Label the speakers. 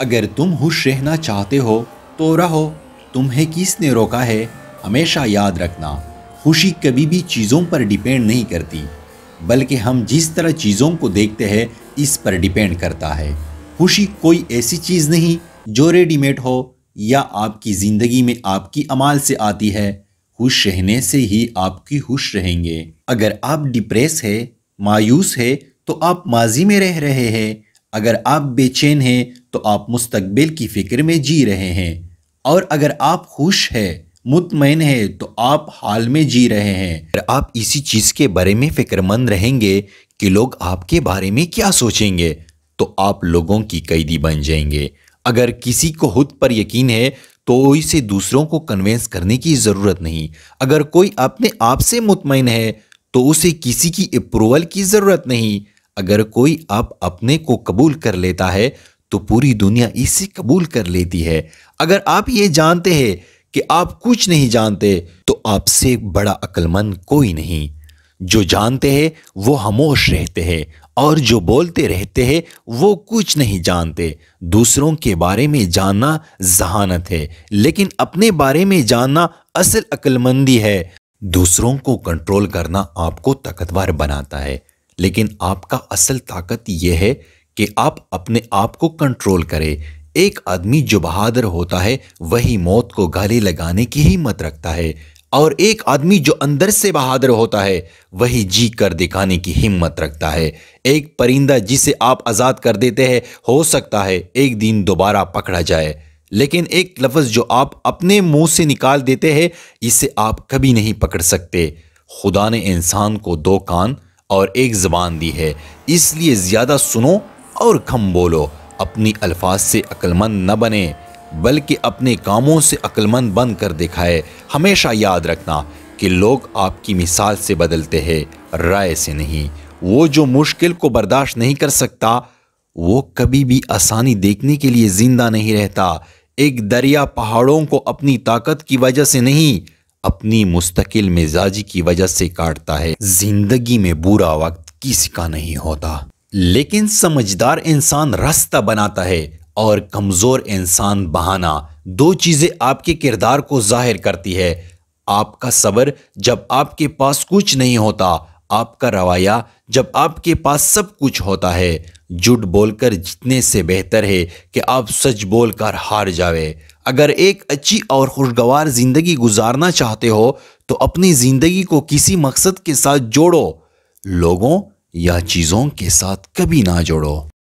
Speaker 1: अगर तुम खुश रहना चाहते हो तो रहो तुम्हें किसने रोका है हमेशा याद रखना खुशी कभी भी चीज़ों पर डिपेंड नहीं करती बल्कि हम जिस तरह चीज़ों को देखते हैं इस पर डिपेंड करता है खुशी कोई ऐसी चीज़ नहीं जो रेडीमेड हो या आपकी ज़िंदगी में आपकी अमाल से आती है खुश रहने से ही आपकी खुश रहेंगे अगर आप डिप्रेस है मायूस है तो आप माजी में रह रहे हैं अगर आप बेचैन हैं तो आप मुस्तबिल की फ़िक्र में जी रहे हैं और अगर आप खुश है मुतमिन है तो आप हाल में जी रहे हैं अगर आप इसी चीज़ के बारे में फ़िक्रमंद रहेंगे कि लोग आपके बारे में क्या सोचेंगे तो आप लोगों की कैदी बन जाएंगे अगर किसी को खुद पर यकीन है तो इसे दूसरों को कन्वेंस करने की ज़रूरत नहीं अगर कोई अपने आप से मुतमिन है तो उसे किसी की अप्रूवल की ज़रूरत नहीं अगर कोई आप अपने को कबूल कर लेता है तो पूरी दुनिया इसे कबूल कर लेती है अगर आप ये जानते हैं कि आप कुछ नहीं जानते तो आपसे बड़ा अक्लमंद कोई नहीं जो जानते हैं वो खामोश रहते हैं और जो बोलते रहते हैं वो कुछ नहीं जानते दूसरों के बारे में जानना जहानत है लेकिन अपने बारे में जानना असल अक्लमंदी है दूसरों को कंट्रोल करना आपको ताकतवर बनाता है लेकिन आपका असल ताकत यह है कि आप अपने आप को कंट्रोल करें एक आदमी जो बहादुर होता है वही मौत को गले लगाने की हिम्मत रखता है और एक आदमी जो अंदर से बहादुर होता है वही जी कर दिखाने की हिम्मत रखता है एक परिंदा जिसे आप आज़ाद कर देते हैं हो सकता है एक दिन दोबारा पकड़ा जाए लेकिन एक लफ्ज़ जो आप अपने मुंह से निकाल देते हैं इसे आप कभी नहीं पकड़ सकते खुदा ने इंसान को दो कान और एक ज़बान दी है इसलिए ज़्यादा सुनो और कम बोलो अपनी अल्फाज से अक्लमंद न बने बल्कि अपने कामों से अक्लमंद बन कर दिखाए हमेशा याद रखना कि लोग आपकी मिसाल से बदलते हैं राय से नहीं वो जो मुश्किल को बर्दाश्त नहीं कर सकता वो कभी भी आसानी देखने के लिए ज़िंदा नहीं रहता एक दरिया पहाड़ों को अपनी ताकत की वजह से नहीं अपनी मुस्तकिल मिजाजी की वजह से काटता है जिंदगी में बुरा वक्त किसी का नहीं होता लेकिन समझदार इंसान रास्ता बनाता है और कमज़ोर इंसान बहाना दो चीज़ें आपके किरदार को जाहिर करती है आपका सबर जब आपके पास कुछ नहीं होता आपका रवाया जब आपके पास सब कुछ होता है झूठ बोलकर जीतने से बेहतर है कि आप सच बोलकर हार जावे अगर एक अच्छी और खुशगवार ज़िंदगी गुजारना चाहते हो तो अपनी ज़िंदगी को किसी मकसद के साथ जोड़ो लोगों या चीज़ों के साथ कभी ना जोड़ो